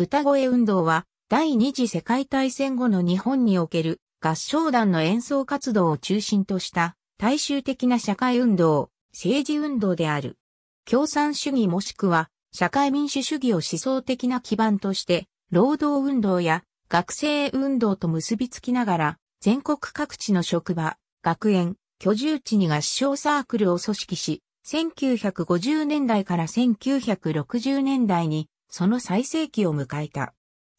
歌声運動は第二次世界大戦後の日本における合唱団の演奏活動を中心とした大衆的な社会運動、政治運動である。共産主義もしくは社会民主主義を思想的な基盤として労働運動や学生運動と結びつきながら全国各地の職場、学園、居住地に合唱サークルを組織し、1950年代から1960年代にその最盛期を迎えた。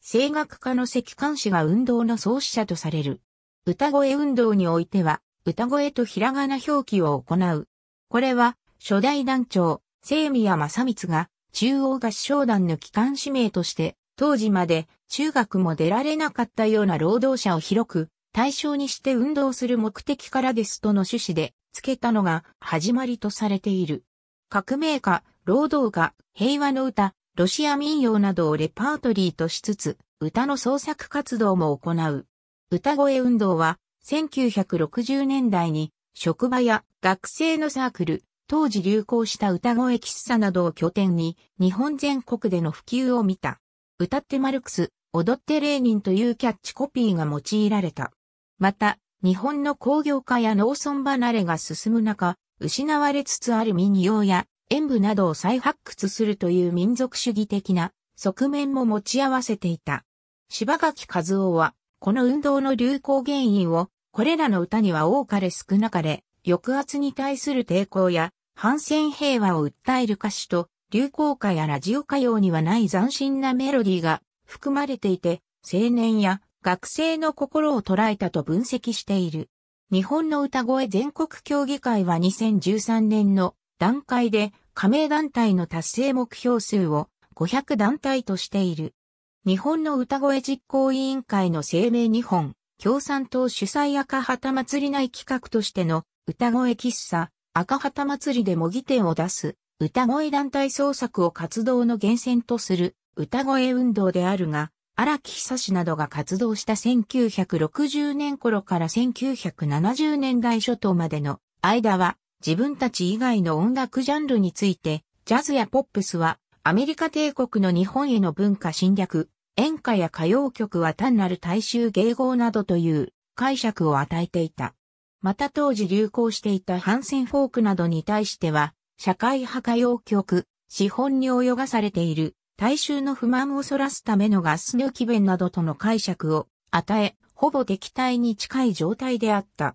声楽家の関寛氏が運動の創始者とされる。歌声運動においては、歌声とひらがな表記を行う。これは、初代団長、清宮正光が、中央合唱団の機関指名として、当時まで中学も出られなかったような労働者を広く対象にして運動する目的からですとの趣旨で付けたのが始まりとされている。革命家、労働家、平和の歌、ロシア民謡などをレパートリーとしつつ、歌の創作活動も行う。歌声運動は、1960年代に、職場や学生のサークル、当時流行した歌声喫茶などを拠点に、日本全国での普及を見た。歌ってマルクス、踊ってレーニンというキャッチコピーが用いられた。また、日本の工業化や農村離れが進む中、失われつつある民謡や演武などを再発掘するという民族主義的な側面も持ち合わせていた。柴垣和夫は、この運動の流行原因を、これらの歌には多かれ少なかれ、抑圧に対する抵抗や、反戦平和を訴える歌詞と、流行歌やラジオ歌謡にはない斬新なメロディーが含まれていて、青年や学生の心を捉えたと分析している。日本の歌声全国協議会は2013年の段階で加盟団体の達成目標数を500団体としている。日本の歌声実行委員会の声明日本、共産党主催赤旗祭り内企画としての歌声喫茶、赤旗祭りで模擬店を出す、歌声団体創作を活動の源泉とする歌声運動であるが、荒木久志などが活動した1960年頃から1970年代初頭までの間は、自分たち以外の音楽ジャンルについて、ジャズやポップスは、アメリカ帝国の日本への文化侵略、演歌や歌謡曲は単なる大衆迎合などという解釈を与えていた。また当時流行していたハンセンフォークなどに対しては、社会派歌謡曲、資本に泳がされている大衆の不満をそらすためのガス抜き弁などとの解釈を与え、ほぼ敵対に近い状態であった。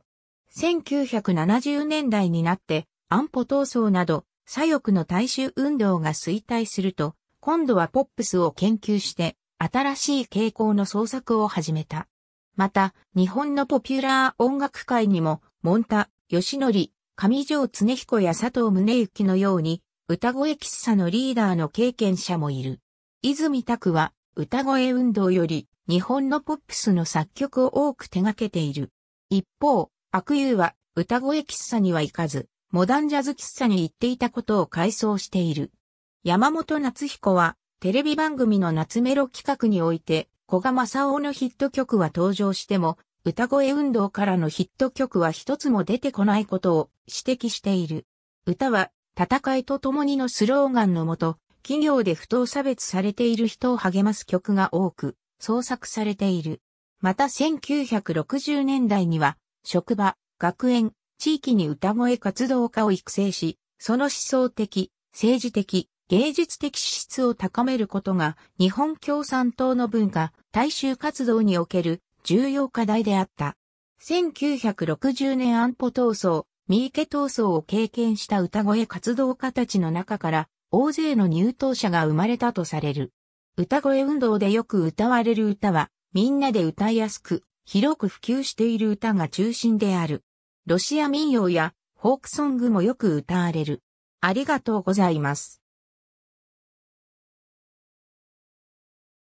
1970年代になって安保闘争など左翼の大衆運動が衰退すると、今度はポップスを研究して新しい傾向の創作を始めた。また、日本のポピュラー音楽界にも、モンタ、ヨシノリ、上条恒彦や佐藤宗幸のように、歌声喫茶のリーダーの経験者もいる。泉拓は、歌声運動より、日本のポップスの作曲を多く手掛けている。一方、悪友は歌声喫茶には行かず、モダンジャズ喫茶に行っていたことを回想している。山本夏彦は、テレビ番組の夏メロ企画において、小賀正夫のヒット曲は登場しても、歌声運動からのヒット曲は一つも出てこないことを指摘している。歌は、戦いと共にのスローガンのもと、企業で不当差別されている人を励ます曲が多く、創作されている。また1960年代には、職場、学園、地域に歌声活動家を育成し、その思想的、政治的、芸術的資質を高めることが日本共産党の文化、大衆活動における重要課題であった。1960年安保闘争、三池闘争を経験した歌声活動家たちの中から大勢の入党者が生まれたとされる。歌声運動でよく歌われる歌は、みんなで歌いやすく、広く普及している歌が中心である。ロシア民謡やフォークソングもよく歌われる。ありがとうございます。